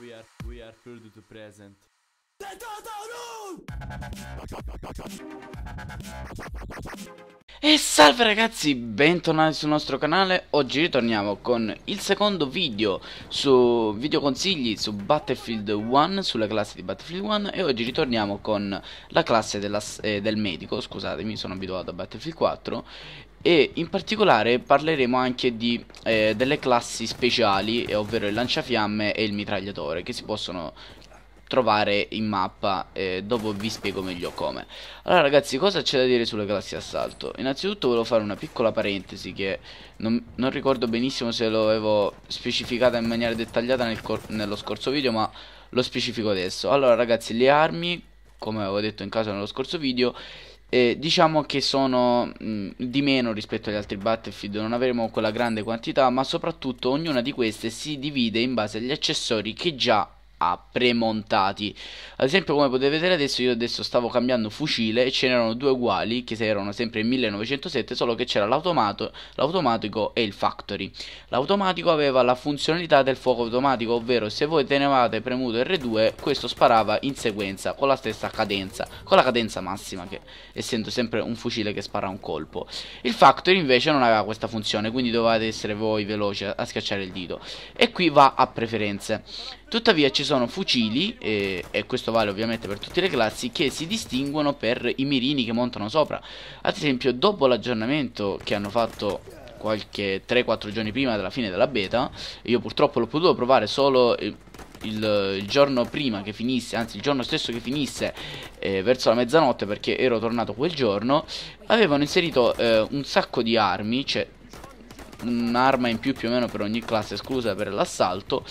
we are we are further to present. E salve ragazzi, bentornati sul nostro canale, oggi ritorniamo con il secondo video su video consigli su Battlefield 1, sulla classe di Battlefield 1 e oggi ritorniamo con la classe della, eh, del medico, scusatemi sono abituato a Battlefield 4 e in particolare parleremo anche di, eh, delle classi speciali, ovvero il lanciafiamme e il mitragliatore che si possono trovare in mappa e dopo vi spiego meglio come Allora ragazzi cosa c'è da dire sulle classi assalto? Innanzitutto volevo fare una piccola parentesi che non, non ricordo benissimo se l'avevo specificata in maniera dettagliata nel nello scorso video ma lo specifico adesso Allora ragazzi le armi come avevo detto in casa nello scorso video eh, diciamo che sono mh, di meno rispetto agli altri Battlefield, non avremo quella grande quantità, ma soprattutto ognuna di queste si divide in base agli accessori che già a premontati. Ad esempio, come potete vedere adesso, io adesso stavo cambiando fucile e ce n'erano due uguali che erano sempre il 1907, solo che c'era l'automatico e il factory. L'automatico aveva la funzionalità del fuoco automatico, ovvero se voi tenevate premuto R2, questo sparava in sequenza con la stessa cadenza, con la cadenza massima che essendo sempre un fucile che spara un colpo. Il factory invece non aveva questa funzione, quindi dovevate essere voi veloci a schiacciare il dito. E qui va a preferenze. Tuttavia ci sono fucili, e, e, questo vale ovviamente per tutte le classi, che si distinguono per i mirini che montano sopra. Ad esempio, dopo l'aggiornamento che hanno fatto qualche 3-4 giorni prima della fine della beta, io purtroppo l'ho potuto provare solo eh, il, il, giorno prima che finisse, anzi il giorno stesso che finisse, eh, verso la mezzanotte perché ero tornato quel giorno, avevano inserito eh, un sacco di armi, cioè un'arma in più più o meno per ogni classe esclusa per l'assalto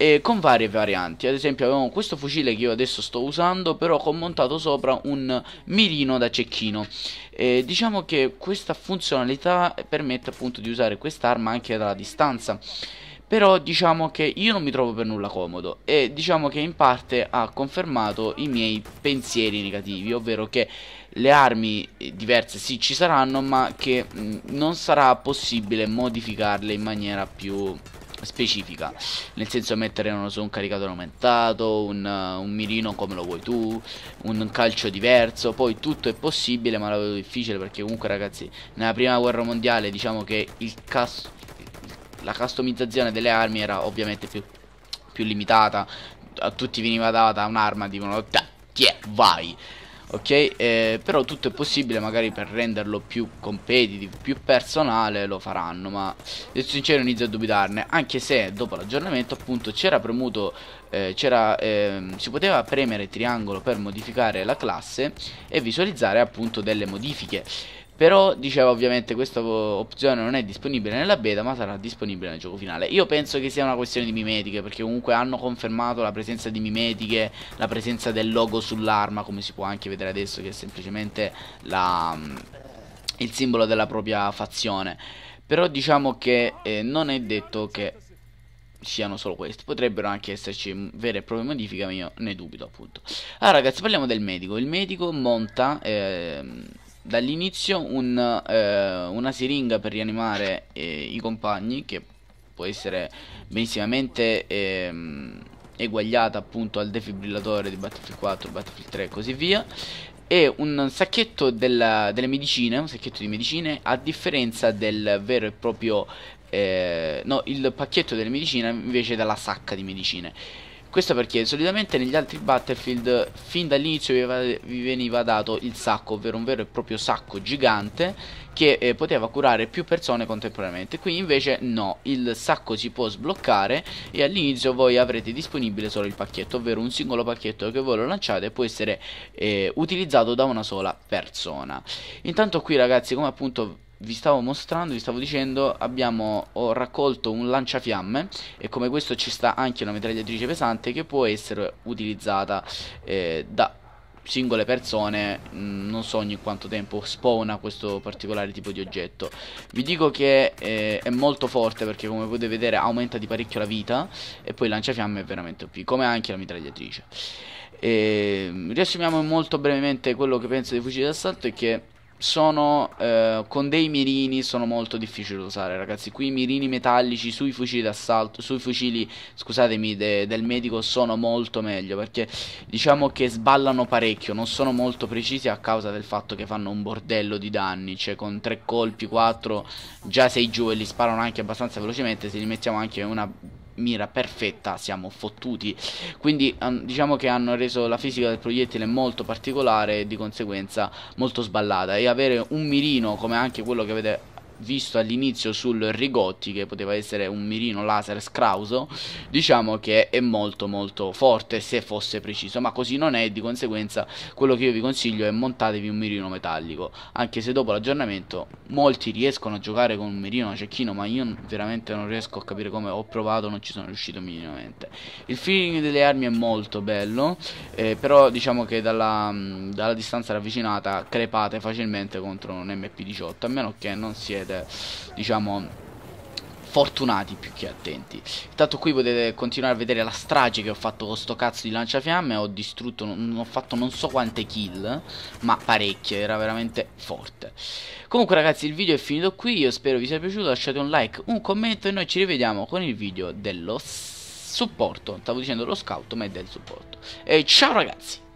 e con varie varianti ad esempio avevamo questo fucile che io adesso sto usando però con montato sopra un mirino da cecchino e diciamo che questa funzionalità permette appunto di usare quest'arma anche dalla distanza però diciamo che io non mi trovo per nulla comodo e diciamo che in parte ha confermato i miei pensieri negativi, ovvero che le armi eh, diverse sì ci saranno ma che mh, mm, non sarà possibile modificarle in maniera più specifica nel senso mettere non so un caricatore aumentato un, uh, un, mirino come lo vuoi tu un calcio diverso poi tutto è possibile ma la vedo difficile perché comunque ragazzi nella prima guerra mondiale diciamo che il cast la customizzazione delle armi era ovviamente più, più limitata a tutti veniva data un'arma dicono tiè vai ok? Eh, però tutto è possibile, magari per renderlo più competitive, più personale lo faranno, ma sincero inizio a dubitarne, anche se dopo l'aggiornamento appunto c'era premuto, eh, eh, si poteva premere triangolo per modificare la classe e visualizzare appunto delle modifiche. Però diceva ovviamente questa opzione non è disponibile nella beta ma sarà disponibile nel gioco finale. Io penso che sia una questione di mimetiche perché comunque hanno confermato la presenza di mimetiche, la presenza del logo sull'arma come si può anche vedere adesso che è semplicemente la, mm, il simbolo della propria fazione. Però diciamo che eh, non è detto che siano solo questi potrebbero anche esserci mm, vere e proprie modifiche ma io ne dubito appunto allora ah, ragazzi parliamo del medico il medico monta ehm, dall'inizio un, eh, una siringa per rianimare eh, i compagni che può essere benissimamente ehm, eguagliata appunto al defibrillatore di Battlefield 4, Battlefield 3 e così via e un sacchetto della, delle medicine, un sacchetto di medicine a differenza del vero e proprio eh, no, il pacchetto delle medicine invece della sacca di medicine questo perché solitamente negli altri Battlefield fin dall'inizio vi veniva dato il sacco, ovvero un vero e proprio sacco gigante che eh, poteva curare più persone contemporaneamente. Qui invece no, il sacco si può sbloccare e all'inizio voi avrete disponibile solo il pacchetto, ovvero un singolo pacchetto che voi lo lanciate può essere eh, utilizzato da una sola persona. Intanto qui ragazzi come appunto vi stavo mostrando, vi stavo dicendo, abbiamo ho raccolto un lanciafiamme e come questo ci sta anche una mitragliatrice pesante che può essere utilizzata eh, da singole persone mm, non so ogni quanto tempo spawna questo particolare tipo di oggetto vi dico che eh, è molto forte perché come potete vedere aumenta di parecchio la vita e poi il lanciafiamme è veramente OP come anche la mitragliatrice e, ehm, riassumiamo molto brevemente quello che penso dei fucili d'assalto è che sono eh, con dei mirini sono molto difficili da usare ragazzi qui i mirini metallici sui fucili d'assalto sui fucili scusatemi de, del medico sono molto meglio perché diciamo che sballano parecchio non sono molto precisi a causa del fatto che fanno un bordello di danni cioè con tre colpi quattro già sei giù e li sparano anche abbastanza velocemente se li mettiamo anche una mira perfetta siamo fottuti quindi ehm, diciamo che hanno reso la fisica del proiettile molto particolare e di conseguenza molto sballata e avere un mirino come anche quello che avete visto all'inizio sul Rigotti che poteva essere un mirino laser scrauso diciamo che è molto molto forte se fosse preciso ma così non è di conseguenza quello che io vi consiglio è montatevi un mirino metallico anche se dopo l'aggiornamento molti riescono a giocare con un mirino cecchino ma io veramente non riesco a capire come ho provato non ci sono riuscito minimamente il feeling delle armi è molto bello eh, però diciamo che dalla, dalla distanza ravvicinata crepate facilmente contro un MP18 a meno che non siete essere diciamo fortunati più che attenti Intanto qui potete continuare a vedere la strage che ho fatto con sto cazzo di lanciafiamme Ho distrutto, non, ho fatto non so quante kill Ma parecchie, era veramente forte Comunque ragazzi il video è finito qui Io spero vi sia piaciuto, lasciate un like, un commento E noi ci rivediamo con il video dello supporto Stavo dicendo lo scout ma è del supporto E ciao ragazzi